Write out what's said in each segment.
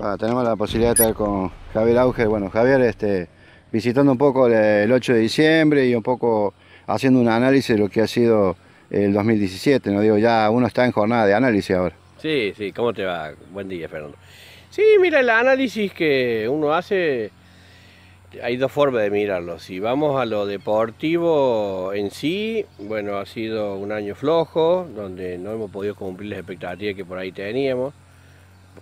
Ah, tenemos la posibilidad de estar con Javier Auge. Bueno, Javier, este, visitando un poco el 8 de diciembre y un poco haciendo un análisis de lo que ha sido el 2017. ¿no? Digo, ya uno está en jornada de análisis ahora. Sí, sí, ¿cómo te va? Buen día, Fernando. Sí, mira, el análisis que uno hace, hay dos formas de mirarlo. Si vamos a lo deportivo en sí, bueno, ha sido un año flojo, donde no hemos podido cumplir las expectativas que por ahí teníamos,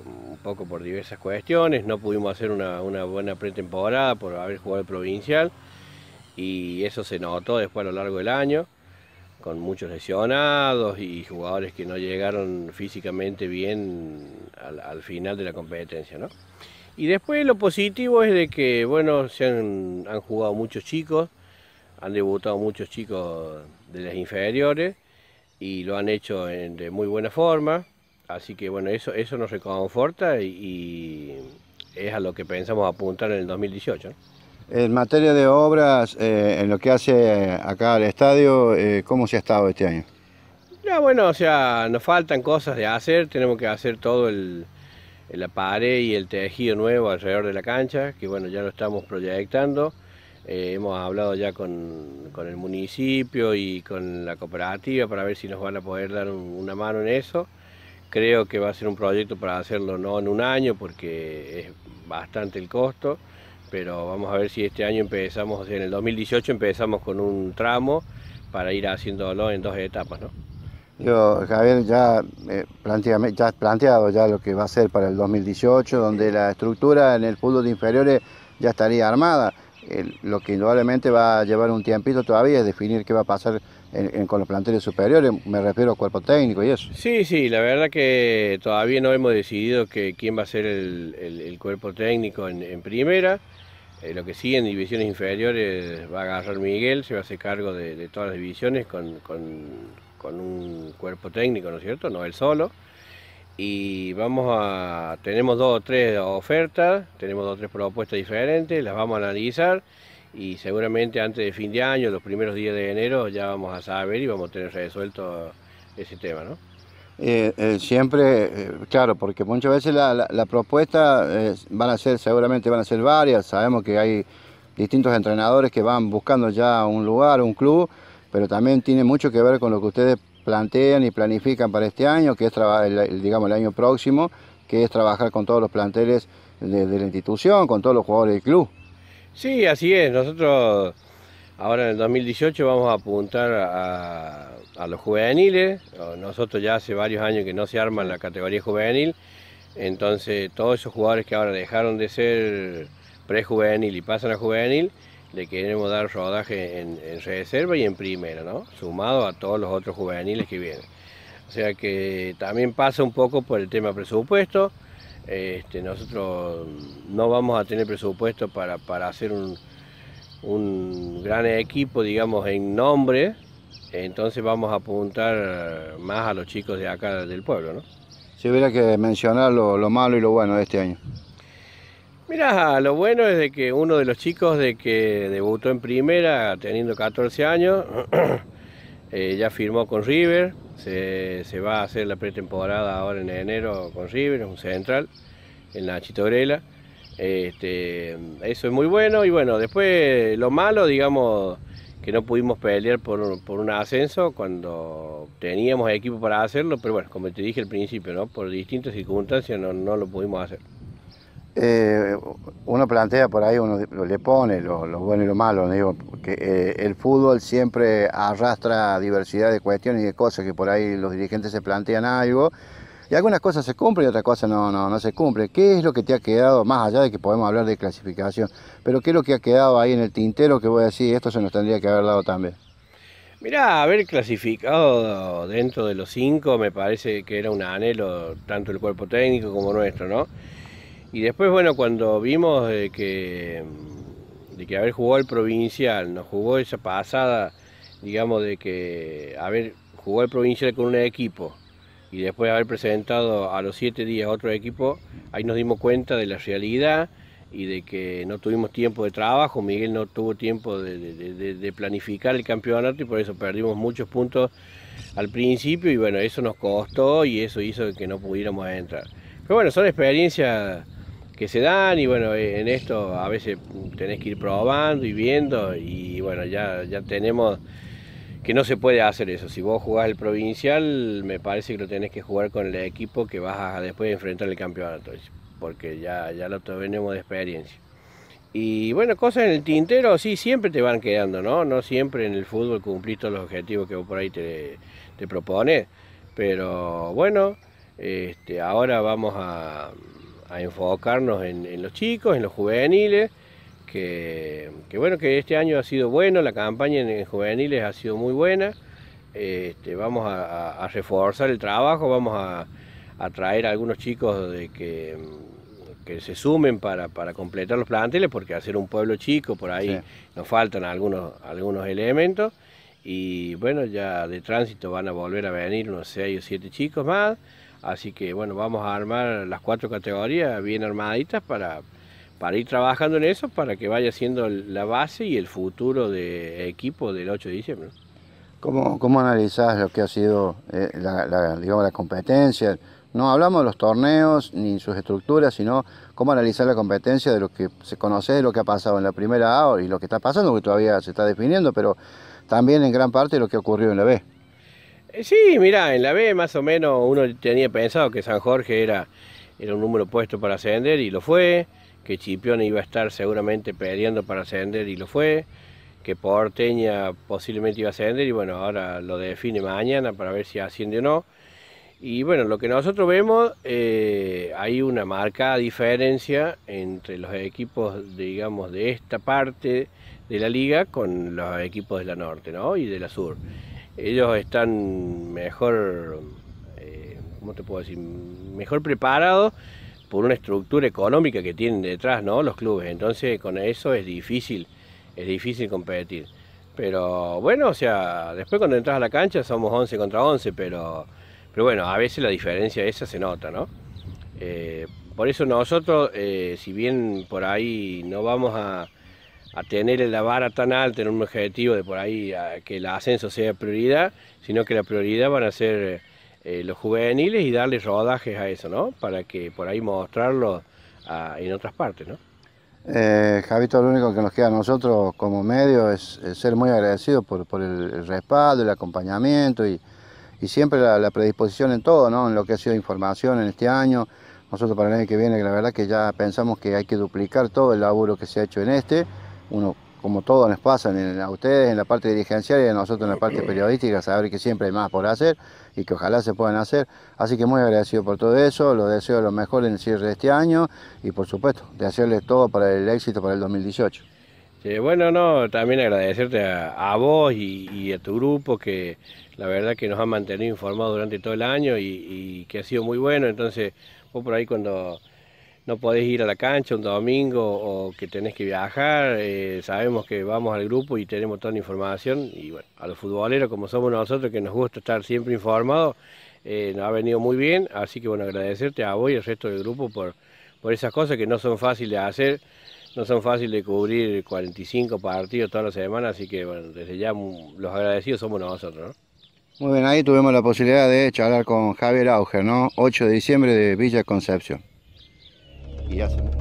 un poco por diversas cuestiones, no pudimos hacer una, buena pretemporada por haber jugado el provincial, y eso se notó después a lo largo del año con muchos lesionados y jugadores que no llegaron físicamente bien al, final de la competencia, Y después lo positivo es de que, bueno, se han, jugado muchos chicos, han debutado muchos chicos de las inferiores y lo han hecho de muy buena forma, así que bueno, eso, eso nos reconforta y, es a lo que pensamos apuntar en el 2018. En materia de obras, eh, en lo que hace acá el estadio, eh, ¿cómo se ha estado este año? bueno, o sea, nos faltan cosas de hacer, tenemos que hacer todo el, la pared y el tejido nuevo alrededor de la cancha, que bueno, ya lo estamos proyectando. Eh, hemos hablado ya con, el municipio y con la cooperativa para ver si nos van a poder dar una mano en eso. Creo que va a ser un proyecto para hacerlo no en un año porque es bastante el costo pero vamos a ver si este año empezamos, en el 2018 empezamos con un tramo para ir haciéndolo en dos etapas, ¿no? Yo, Javier, ya, eh, ya planteado ya lo que va a ser para el 2018, donde la estructura en el fútbol de inferiores ya estaría armada. lo que indudablemente va a llevar un tiempito todavía es definir qué va a pasar con los planteles superiores, me refiero al cuerpo técnico y eso. Sí, sí, la verdad que todavía no hemos decidido quién va a ser el, cuerpo técnico en primera. Eh, lo que sigue en divisiones inferiores va a agarrar Miguel, se va a hacer cargo de, todas las divisiones con, un cuerpo técnico, ¿no es cierto? No él solo. Y vamos a. Tenemos dos o tres ofertas, tenemos dos o tres propuestas diferentes, las vamos a analizar y seguramente antes de fin de año, los primeros días de enero, ya vamos a saber y vamos a tener resuelto ese tema, ¿no? Eh, eh, siempre, eh, claro, porque muchas veces la, propuesta eh, van a ser, seguramente van a ser varias, sabemos que hay distintos entrenadores que van buscando ya un lugar, un club, pero también tiene mucho que ver con lo que ustedes plantean y planifican para este año, que es el, digamos, el año próximo, que es trabajar con todos los planteles de la institución, con todos los jugadores del club. Sí, así es, nosotros Ahora en el 2018 vamos a apuntar a, los juveniles. Nosotros ya hace varios años que no se arma la categoría juvenil. Entonces todos esos jugadores que ahora dejaron de ser prejuvenil y pasan a juvenil, le queremos dar rodaje en, reserva y en primera, ¿no? Sumado a todos los otros juveniles que vienen. O sea que también pasa un poco por el tema presupuesto. Este, nosotros no vamos a tener presupuesto para, para hacer un, un gran equipo, digamos, en nombre, entonces vamos a apuntar más a los chicos de acá del pueblo, ¿no? Si hubiera que mencionar lo, malo y lo bueno de este año. Mira, lo bueno es de que uno de los chicos de que debutó en primera, teniendo 14 años, eh, ya firmó con River, se, va a hacer la pretemporada ahora en enero con River, un central, en la Chitorela este, eso es muy bueno y bueno, después lo malo, digamos, que no pudimos pelear por, por, un ascenso cuando teníamos equipo para hacerlo, pero bueno, como te dije al principio, ¿no? por distintas circunstancias no, lo pudimos hacer. Eh, uno plantea por ahí, uno le pone lo, bueno y lo malo, digo, que eh, el fútbol siempre arrastra diversidad de cuestiones y de cosas que por ahí los dirigentes se plantean algo y algunas cosas se cumplen y otras cosas no, no, no se cumplen. ¿Qué es lo que te ha quedado, más allá de que podemos hablar de clasificación, pero qué es lo que ha quedado ahí en el tintero que voy a decir, esto se nos tendría que haber dado también? Mirá, haber clasificado dentro de los cinco me parece que era un anhelo tanto el cuerpo técnico como nuestro, ¿no? Y después, bueno, cuando vimos de que, de que haber jugado el provincial, nos jugó esa pasada, digamos, de que haber jugado el provincial con un equipo y después de haber presentado a los siete días otro equipo, ahí nos dimos cuenta de la realidad y de que no tuvimos tiempo de trabajo, Miguel no tuvo tiempo de, planificar el campeonato y por eso perdimos muchos puntos al principio y bueno, eso nos costó y eso hizo que no pudiéramos entrar. Pero bueno, son experiencias que se dan y bueno, eh, en esto a veces tenés que ir probando y viendo y bueno, ya, ya tenemos que no se puede hacer eso. Si vos jugás el provincial, me parece que lo tenés que jugar con el equipo que vas a después enfrentar el campeonato, porque ya, ya lo tenemos de experiencia. Y bueno, cosas en el tintero, sí, siempre te van quedando, ¿no? No siempre en el fútbol cumplís todos los objetivos que vos por ahí te, te propones. Pero bueno, este, ahora vamos a, enfocarnos en los chicos, en los juveniles que, bueno, que este año ha sido bueno, la campaña en, juveniles ha sido muy buena. Este, vamos a, reforzar el trabajo, vamos a, traer a algunos chicos de que, se sumen para, para, completar los planteles, porque hacer un pueblo chico, por ahí nos faltan algunos, algunos elementos. Y bueno, ya de tránsito van a volver a venir unos 6 o 7 chicos más. Así que bueno, vamos a armar las cuatro categorías bien armaditas para, para ir trabajando en eso para que vaya siendo la base y el futuro de equipo del 8 de diciembre. ¿Cómo, cómo analizás lo que ha sido eh, la, digamos, la competencia? No hablamos de los torneos ni sus estructuras, sino cómo analizar la competencia de lo que se conoce, de lo que ha pasado en la primera A y lo que está pasando, que todavía se está definiendo, pero también en gran parte lo que ocurrió en la B. Eh, sí, mirá, en la B más o menos uno tenía pensado que San Jorge era, era un número puesto para ascender y lo fue que Chipione iba a estar seguramente peleando para ascender y lo fue, que Porteña posiblemente iba a ascender y bueno, ahora lo define mañana para ver si asciende o no. Y bueno, lo que nosotros vemos, eh, hay una marcada diferencia entre los equipos, digamos, de esta parte de la liga con los equipos de la norte ¿no? y de la sur. Ellos están mejor, eh, ¿cómo te puedo decir? Mejor preparados por una estructura económica que tienen detrás, ¿no? Los clubes. Entonces con eso es difícil, es difícil competir. Pero bueno, o sea, después cuando entras a la cancha somos 11 contra 11, pero, pero bueno, a veces la diferencia esa se nota, ¿no? Eh, por eso nosotros, eh, si bien por ahí no vamos a, tener la vara tan alta en un objetivo de por ahí que el ascenso sea prioridad, sino que la prioridad van a ser eh, los juveniles y darles rodajes a eso, ¿no? Para que por ahí mostrarlo ah, en otras partes, ¿no? Eh, Javito, lo único que nos queda a nosotros como medio es, ser muy agradecidos por, el respaldo, el acompañamiento y, siempre la, predisposición en todo, ¿no? En lo que ha sido información en este año. Nosotros para el año que viene, la verdad que ya pensamos que hay que duplicar todo el laburo que se ha hecho en este. Uno como todo nos pasa, a ustedes en la parte dirigencial y a nosotros en la parte periodística, saber que siempre hay más por hacer y que ojalá se puedan hacer. Así que muy agradecido por todo eso, los deseo lo mejor en el cierre de este año y por supuesto, desearles todo para el éxito para el 2018. bueno, no, también agradecerte a, vos y, a tu grupo que la verdad que nos han mantenido informados durante todo el año y, y que ha sido muy bueno, entonces vos por ahí cuando no podés ir a la cancha un domingo o que tenés que viajar, eh, sabemos que vamos al grupo y tenemos toda la información y bueno, a los futboleros como somos nosotros que nos gusta estar siempre informados, eh, nos ha venido muy bien, así que bueno, agradecerte a vos y al resto del grupo por, por esas cosas que no son fáciles de hacer, no son fáciles de cubrir 45 partidos todas las semanas, así que bueno, desde ya los agradecidos somos nosotros. Muy bien, ahí tuvimos la posibilidad de charlar con Javier Auger, ¿no? 8 de diciembre de Villa Concepción. Yes.